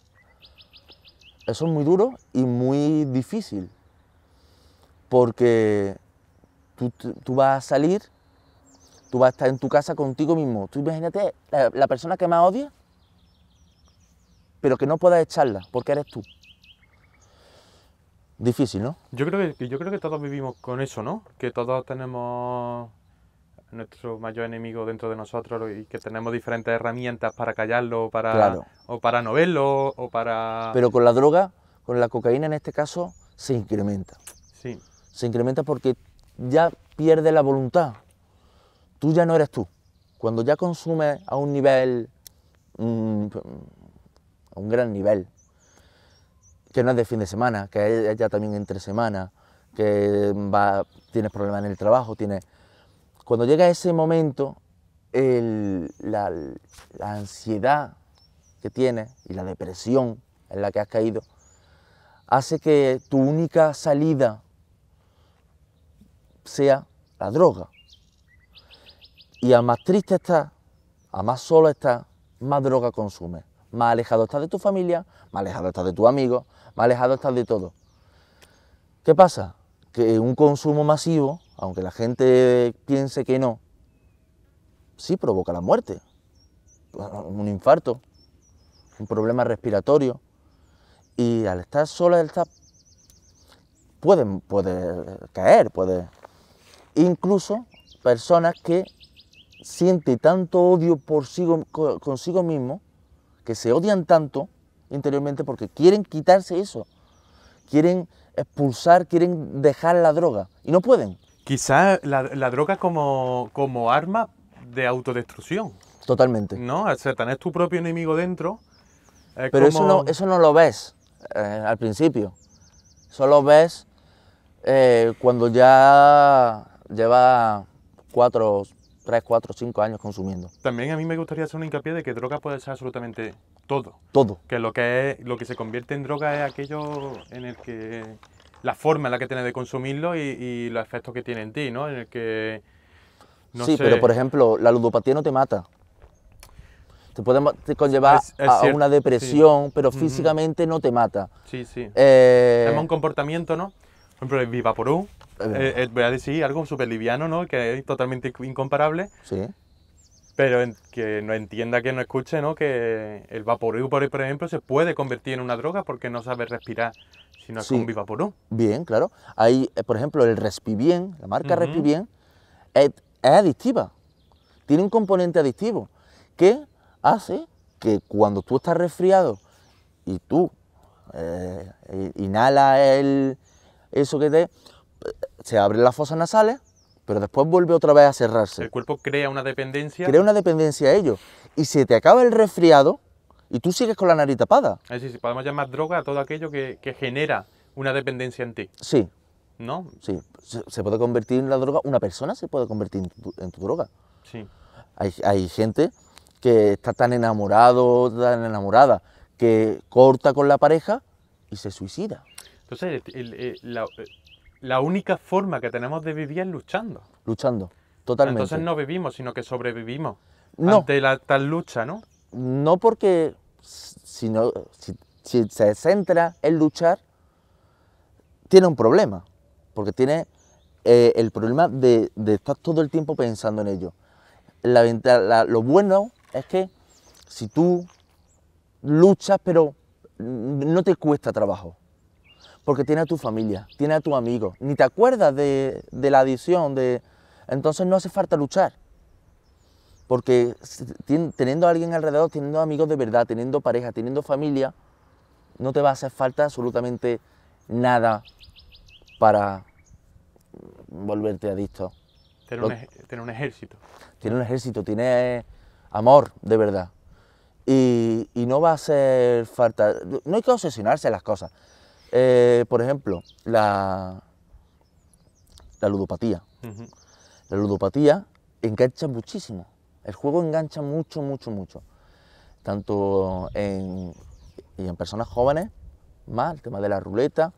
Eso es muy duro y muy difícil. Porque Tú, vas a salir, tú vas a estar en tu casa contigo mismo. Tú imagínate la, persona que más odia, pero que no puedas echarla, porque eres tú. Difícil, ¿no?
Yo creo que, yo creo que todos vivimos con eso, ¿no? Que todos tenemos nuestro mayor enemigo dentro de nosotros y que tenemos diferentes herramientas para callarlo para, o para no verlo o para... Pero
con la droga, con la cocaína en este caso, se incrementa. Sí. Se incrementa porque ya pierde la voluntad. Tú ya no eres tú. Cuando ya consumes a un nivel, mm, a un gran nivel, que no es de fin de semana, que es ya también entre semana, que tienes problemas en el trabajo, tienes... Cuando llega ese momento, la, la ansiedad que tienes y la depresión en la que has caído, hace que tu única salida sea la droga. Y a más triste estás, a más solo está, más droga consume, Más alejado estás de tu familia, más alejado estás de tus amigos, más alejado estás de todo. ¿Qué pasa? Que un consumo masivo, aunque la gente piense que no, sí provoca la muerte. Un infarto, un problema respiratorio. Y al estar solo el pueden caer, puede e incluso personas que sienten tanto odio por consigo mismo, que se odian tanto interiormente porque quieren quitarse eso, quieren expulsar, quieren dejar la droga y no pueden.
Quizás la, droga como, como arma de autodestrucción. Totalmente. ¿No? O sea, tenés tu propio enemigo dentro. Pero eso, no,
eso no lo ves eh, al principio. Solo ves eh, cuando ya lleva cuatro, tres, cuatro, cinco años consumiendo.
También a mí me gustaría hacer un hincapié de que droga puede ser absolutamente todo. Todo. Que lo que, es, lo que se convierte en droga es aquello en el que la forma en la que tienes de consumirlo y, los efectos que tiene en ti, ¿no? En el que... sí, pero por
ejemplo, la ludopatía no te mata.
Te puede conllevar a una depresión, pero físicamente
no te mata. Sí, sí. Eh, es un
comportamiento, ¿no? Por ejemplo, el Vivaporú, eh, eh, eh, voy a decir algo súper liviano, ¿no? Que es totalmente incomparable. Sí. Pero que no entienda, que no escuche, ¿no? Que el vaporú, por ejemplo, se puede convertir en una droga porque no sabe respirar si no es un bivaporón.
Bien, claro. Hay, por ejemplo, el Respibien la marca Respibien es, adictiva. Tiene un componente adictivo que hace que cuando tú estás resfriado y tú eh, inhalas el, eso que te se abren las fosas nasales, pero después vuelve otra vez a cerrarse. El
cuerpo crea una dependencia. Crea una
dependencia a ello. Y se te acaba el resfriado y tú sigues con la nariz tapada.
Es decir, podemos llamar droga a todo aquello que, genera una dependencia en ti. Sí. ¿No?
Sí. Se, puede convertir en la droga, una persona se puede convertir en tu, droga. Sí. Hay, gente que está tan enamorado, tan enamorada, que corta con la pareja y se suicida.
Entonces, eh, la, eh, la única forma que tenemos de vivir es luchando.
Luchando, totalmente. Entonces
no vivimos, sino que sobrevivimos ante la tal lucha, ¿no?
No porque si, si, se centra en luchar, tiene un problema, porque tiene eh, el problema de, estar todo el tiempo pensando en ello. la, lo bueno es que si tú luchas, pero no te cuesta trabajo, porque tiene a tu familia, tiene a tu amigo, ni te acuerdas de, la adicción, de... entonces no hace falta luchar. Porque teniendo a alguien alrededor, teniendo amigos de verdad, teniendo pareja, teniendo familia, no te va a hacer falta absolutamente nada para volverte adicto. Tener, un,
tener un ejército.
Tiene un ejército, tiene amor de verdad. Y, no va a hacer falta. No hay que obsesionarse las cosas. Eh, por ejemplo, la, la ludopatía. La ludopatía engancha muchísimo. El juego engancha mucho, mucho, mucho. Tanto en, y en personas jóvenes, más el tema de la ruleta.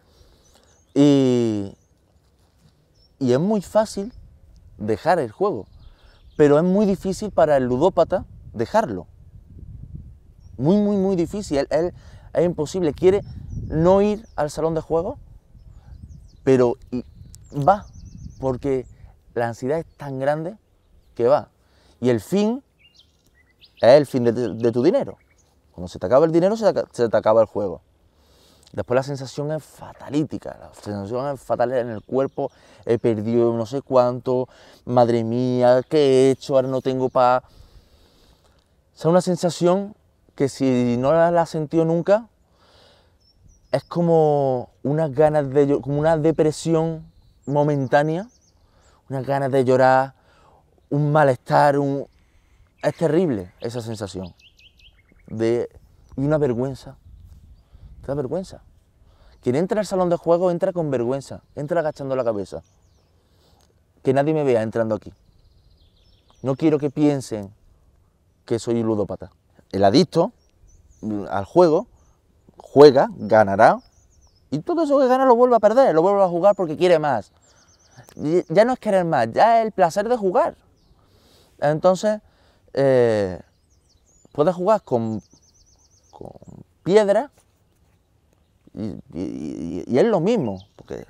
Y, es muy fácil dejar el juego, pero es muy difícil para el ludópata dejarlo. Muy, muy, muy difícil. es imposible. Quiere no ir al salón de juego, pero va, porque la ansiedad es tan grande que va. Y el fin es el fin de, tu dinero. Cuando se te acaba el dinero, se te, acaba el juego. Después la sensación es fatalítica, la sensación es fatal en el cuerpo, he perdido no sé cuánto, madre mía, ¿qué he hecho? Ahora no tengo para... O sea, una sensación que si no la has sentido nunca, es como unas ganas de como una depresión momentánea, unas ganas de llorar, un malestar, un es terrible esa sensación de y una vergüenza. Te vergüenza. Quien entra al salón de juego entra con vergüenza, entra agachando la cabeza. Que nadie me vea entrando aquí. No quiero que piensen que soy ludópata. El adicto al juego juega, ganará, y todo eso que gana lo vuelve a perder, lo vuelve a jugar porque quiere más. Ya no es querer más, ya es el placer de jugar. Entonces, eh, puedes jugar con, piedra y, es lo mismo, porque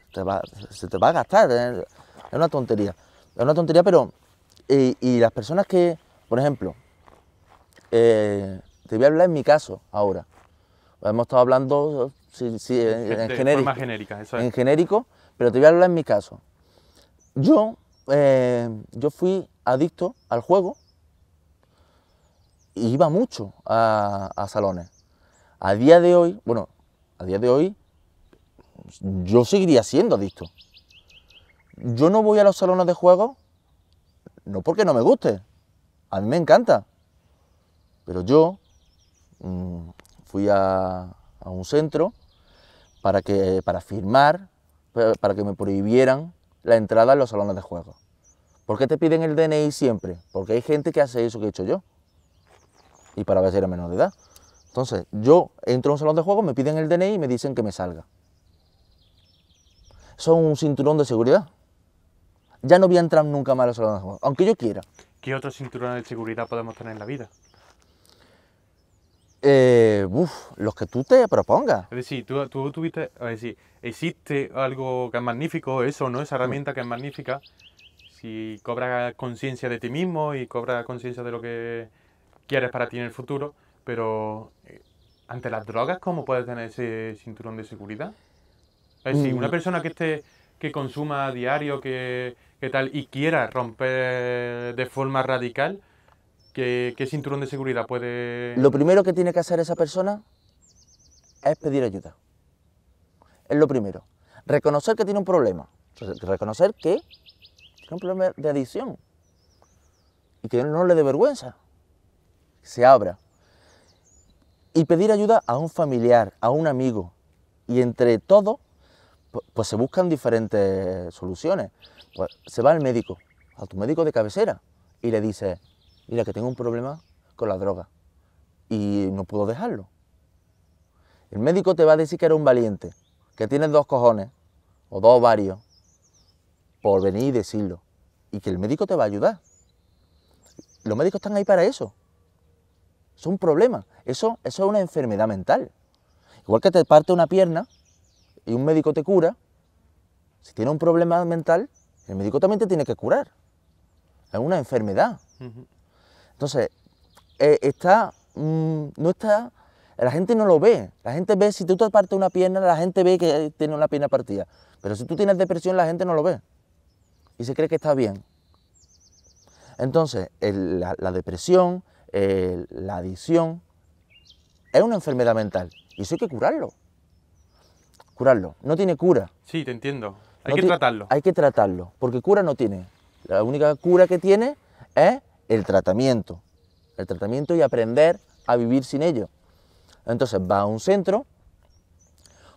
se te va a gastar, es una tontería. Es una tontería, pero... Y, las personas que, por ejemplo, eh, te voy a hablar en mi caso ahora. Hemos estado hablando en, genérico, genérica, en, genérico, pero te voy a hablar en mi caso. Yo, eh, yo fui adicto al juego y iba mucho a, salones. A día de hoy, bueno, a día de hoy yo seguiría siendo adicto. Yo no voy a los salones de juego, no porque no me guste, a mí me encanta, pero yo mm, fui a, un centro para, que, para firmar, para que me prohibieran la entrada a los salones de juego. ¿Por qué te piden el DNI siempre? Porque hay gente que hace eso que he hecho yo. Y para ver si era menor de edad. Entonces, yo entro a un salón de juego, me piden el DNI y me dicen que me salga. Son un cinturón de seguridad. Ya no voy a entrar nunca más a los salones de juego, aunque yo quiera.
¿Qué otro cinturón de seguridad podemos tener en la vida?
Eh, los que tú te propongas.
Es decir, tú, tuviste, es decir, existe algo que es magnífico, eso, ¿no? Esa herramienta que es magnífica, si cobras conciencia de ti mismo y cobra conciencia de lo que quieres para ti en el futuro, pero eh, ante las drogas, ¿cómo puedes tener ese cinturón de seguridad? Es decir, una mm. persona que esté que consuma diario, que, que tal, y quiera romper de forma radical, ¿Qué, cinturón de seguridad puede...? Lo
primero que tiene que hacer esa persona es pedir ayuda. Es lo primero. Reconocer que tiene un problema. Reconocer que tiene un problema de adicción. Y que no le dé vergüenza. Se abra. Y pedir ayuda a un familiar, a un amigo. Y entre todos, pues se buscan diferentes soluciones. Pues se va al médico, a tu médico de cabecera, y le dice, la que tengo un problema con la droga y no puedo dejarlo. El médico te va a decir que eres un valiente, que tienes dos cojones o dos varios por venir y decirlo y que el médico te va a ayudar. Los médicos están ahí para eso. es un problema, eso, es una enfermedad mental. Igual que te parte una pierna y un médico te cura, si tiene un problema mental, el médico también te tiene que curar. Es una enfermedad. Entonces, eh, está, mm, no está, la gente no lo ve. La gente ve, si tú te partes una pierna, la gente ve que tiene una pierna partida. Pero si tú tienes depresión, la gente no lo ve. Y se cree que está bien. Entonces, la, depresión, la adicción, es una enfermedad mental. Y eso hay que curarlo. Curarlo. No tiene cura.
Sí, te entiendo. Hay que tratarlo.
Hay que tratarlo. Porque cura no tiene. La única cura que tiene es el tratamiento. El tratamiento y aprender a vivir sin ello. Entonces va a un centro,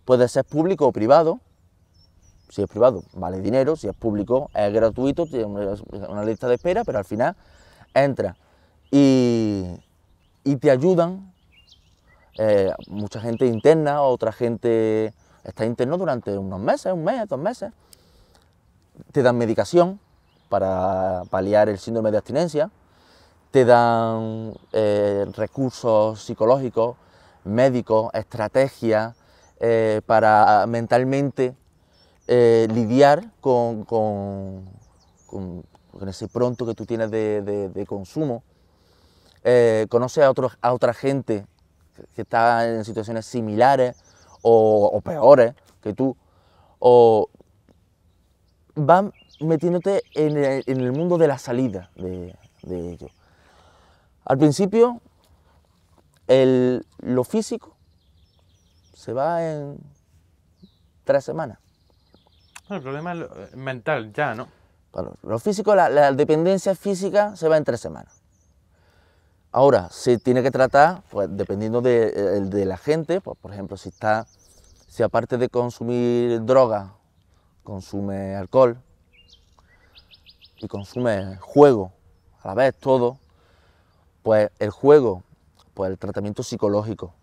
puede ser público o privado. Si es privado vale dinero, si es público es gratuito, tiene una lista de espera, pero al final entra y, te ayudan. Eh, mucha gente interna, otra gente está interno durante unos meses, un mes, dos meses. Te dan medicación para paliar el síndrome de abstinencia te dan eh, recursos psicológicos, médicos, estrategias eh, para mentalmente eh, lidiar con, con, ese pronto que tú tienes de, consumo. conoce a, a otra gente que está en situaciones similares o, peores que tú, o van metiéndote en el, mundo de la salida de, de al principio, el, lo físico se va en tres semanas.
El problema es eh, mental, ya,
¿no? lo físico, la, dependencia física se va en tres semanas. Ahora, se tiene que tratar, pues dependiendo de, eh, de la gente, pues, por ejemplo, si está, si aparte de consumir droga, consume alcohol y consume juego, a la vez todo, pues el juego, pues el tratamiento psicológico.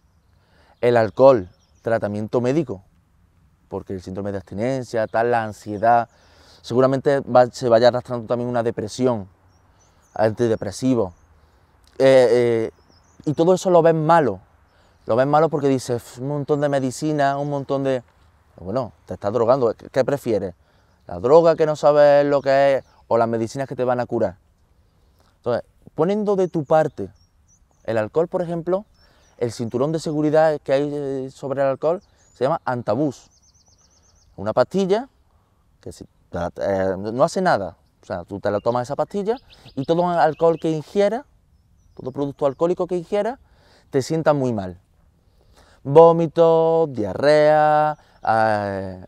El alcohol, tratamiento médico, porque el síndrome de abstinencia, tal, la ansiedad. Seguramente se vaya arrastrando también una depresión, antidepresivo. Eh, eh, y todo eso lo ven malo. Lo ven malo porque dices un montón de medicina, un montón de. Bueno, te estás drogando. ¿Qué, qué prefieres? ¿La droga que no sabes lo que es o las medicinas que te van a curar? Entonces, poniendo de tu parte el alcohol, por ejemplo, el cinturón de seguridad que hay eh, sobre el alcohol se llama antabús. Una pastilla que si, eh, no hace nada. O sea, tú te la tomas esa pastilla y todo alcohol que ingieras, todo producto alcohólico que ingiera te sienta muy mal. Vómitos, diarrea. Ah,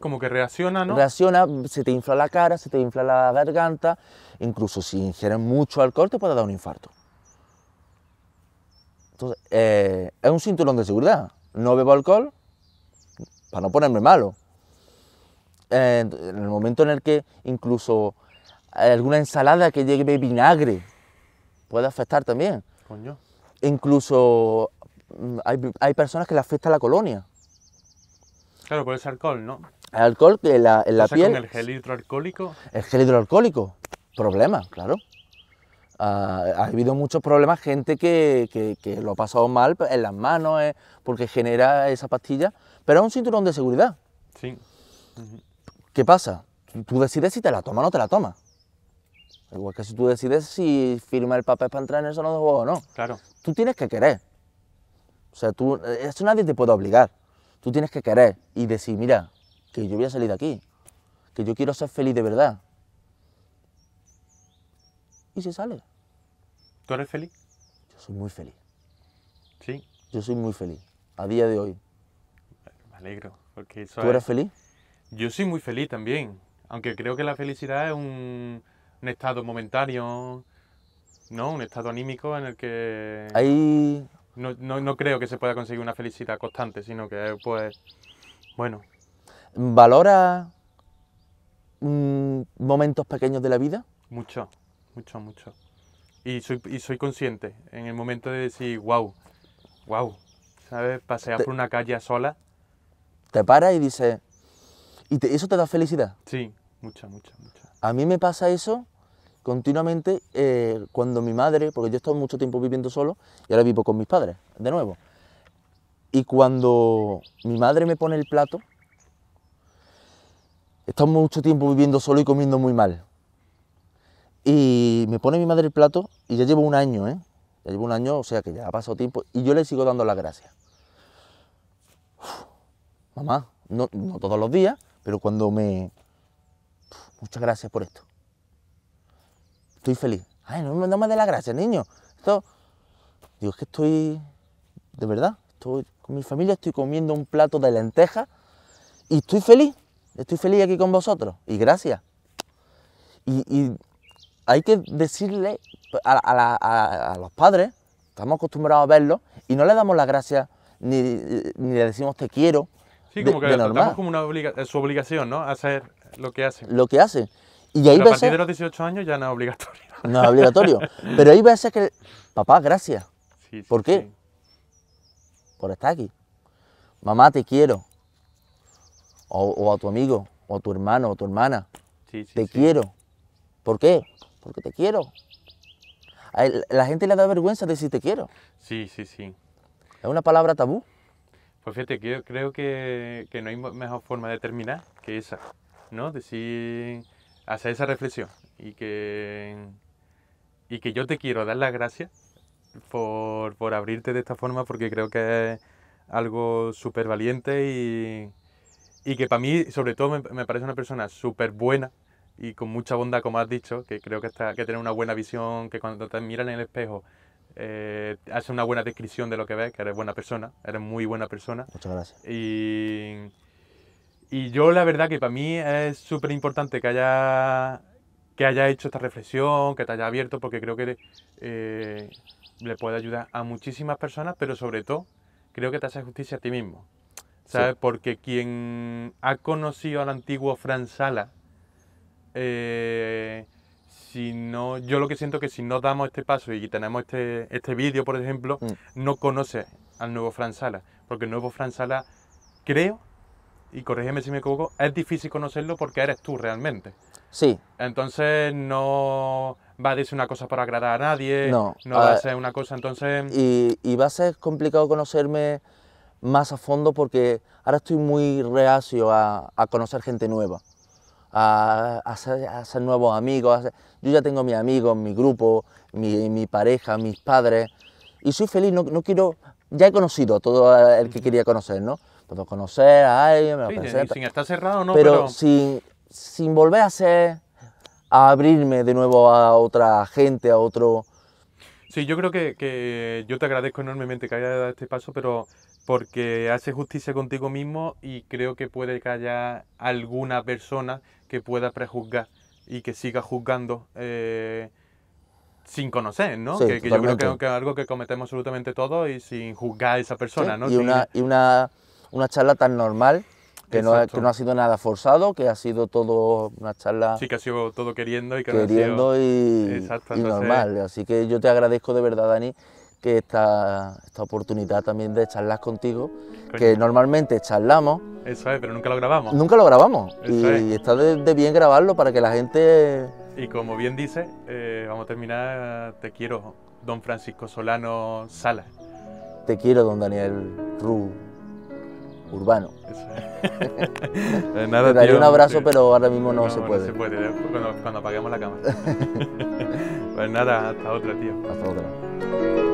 como que reacciona, ¿no? Reacciona, se te infla la cara, se te infla la garganta, incluso si ingieres mucho alcohol te puede dar un infarto. Entonces, eh, es un cinturón de seguridad. No bebo alcohol para no ponerme malo. Eh, en el momento en el que incluso alguna ensalada que lleve vinagre puede afectar también. Coño. Incluso mm, hay, personas que le afecta la colonia.
Claro, por ese alcohol, ¿no?
El alcohol que la, en la piel. Con el gel hidroalcohólico? El gel hidroalcohólico. Problemas, claro. Ah, ha habido muchos problemas, gente que, lo ha pasado mal en las manos, eh, porque genera esa pastilla, pero es un cinturón de seguridad. Sí. ¿Qué pasa? Tú decides si te la tomas o no te la tomas. Igual que si tú decides si firma el papel para entrar en el o no. Claro. Tú tienes que querer. O sea, tú, eso nadie te puede obligar. Tú tienes que querer y decir, mira, que yo voy a salir de aquí, que yo quiero ser feliz de verdad, y se sale. ¿Tú eres feliz? Yo soy muy feliz. ¿Sí? Yo soy muy feliz, a día de hoy.
Me alegro, porque ¿Tú eres feliz? Yo soy muy feliz también, aunque creo que la felicidad es un, estado momentáneo, ¿no? Un estado anímico en el que... Ahí... No, creo que se pueda conseguir una felicidad constante, sino que pues,
bueno. ¿Valora mm, momentos pequeños de la vida? Mucho mucho, mucho.
Y soy, consciente en el momento de decir, wow, wow, ¿sabes? Pasear por una calle sola.
Te paras y dices, ¿y eso te da felicidad? Sí, mucha, mucha, mucha. A mí me pasa eso continuamente eh, cuando mi madre, porque yo he estado mucho tiempo viviendo solo y ahora vivo con mis padres, de nuevo. Y cuando mi madre me pone el plato, he estado mucho tiempo viviendo solo y comiendo muy mal. Y me pone mi madre el plato y ya llevo un año, ¿eh? Ya llevo un año, o sea que ya ha pasado tiempo y yo le sigo dando las gracias. mamá, no, todos los días, pero cuando me... muchas gracias por esto. Estoy feliz. Ay, no, no me de las gracias, niño. Esto... Digo, es que estoy... De verdad, estoy con mi familia, estoy comiendo un plato de lentejas y estoy feliz. Estoy feliz aquí con vosotros. Y gracias. y, hay que decirle a, los padres, estamos acostumbrados a verlo y no le damos las gracias ni, le decimos te quiero. Sí, como que de
como una eh, su obligación, ¿no? Hacer lo que hace. Lo que hace. Y ahí veces, a partir de los 18 años ya no es obligatorio. No es obligatorio. pero hay
veces que, papá, gracias. ¿Por qué? Por estar aquí. Mamá, te quiero. O, o, a tu amigo, o a tu hermano, o a tu hermana. te quiero. ¿Por qué? porque te quiero. la gente le da vergüenza decir te quiero.
Sí, sí, sí.
¿Es una palabra tabú?
Pues fíjate, yo creo que, que no hay mejor forma de terminar que esa, ¿no? Decir, hacer esa reflexión y que, y que yo te quiero dar las gracias por, por abrirte de esta forma porque creo que es algo súper valiente y, y que para mí, sobre todo, me, me parece una persona súper buena y con mucha bondad, como has dicho, que creo que, está, que tener una buena visión, que cuando te miran en el espejo eh, hace una buena descripción de lo que ves, que eres buena persona, eres muy buena persona. Muchas gracias. Y, yo la verdad que para mí es súper importante que haya, que haya hecho esta reflexión, que te haya abierto, porque creo que eh, le puede ayudar a muchísimas personas, pero sobre todo creo que te hace justicia a ti mismo. ¿Sabes? Porque quien ha conocido al antiguo Fran Sala, eh, si no, yo lo que siento que si no damos este paso y tenemos este, este vídeo, por ejemplo, mm. no conoces al nuevo Fran Sala, porque el nuevo Fran Sala, creo, y corrígeme si me equivoco, es difícil conocerlo porque eres tú realmente. Sí. Entonces no va a decir una cosa para agradar a nadie, no, va a ah, ser una cosa,
entonces... Y, va a ser complicado conocerme más a fondo porque ahora estoy muy reacio a conocer gente nueva a, hacer, nuevos amigos. Yo ya tengo mis amigos, mi grupo, mi, pareja, mis padres, y soy feliz, no, no, quiero... Ya he conocido a todo el que quería conocer, ¿no? Puedo conocer a alguien, me
cerrado, Pero,
Sin, volver a ser... A abrirme de nuevo a otra gente, a otro...
Sí, yo creo que, que, yo te agradezco enormemente que hayas dado este paso, pero porque haces justicia contigo mismo y creo que puede que haya alguna persona que pueda prejuzgar y que siga juzgando eh, sin conocer, ¿no? que, yo creo que, es algo que cometemos absolutamente todos y sin juzgar a esa persona, ¿no? Y, una,
y una, charla tan normal que no, ha sido nada forzado, que ha sido todo una charla... Sí,
que ha sido todo queriendo y que queriendo y, normal.
Así que yo te agradezco de verdad, Dani, que esta, esta oportunidad también de charlas contigo, que normalmente charlamos.
Eso es, pero nunca lo grabamos. Nunca lo grabamos. y está
de, bien grabarlo para que la gente... Y
como bien dice, eh, vamos a terminar, te quiero, don Francisco Solano Sala.
Te quiero, don Daniel Ru Urbano. te daría un abrazo, pero ahora mismo no, se puede. No se
puede, cuando, cuando apaguemos la cámara. pues nada, hasta otra, tío. Hasta otra.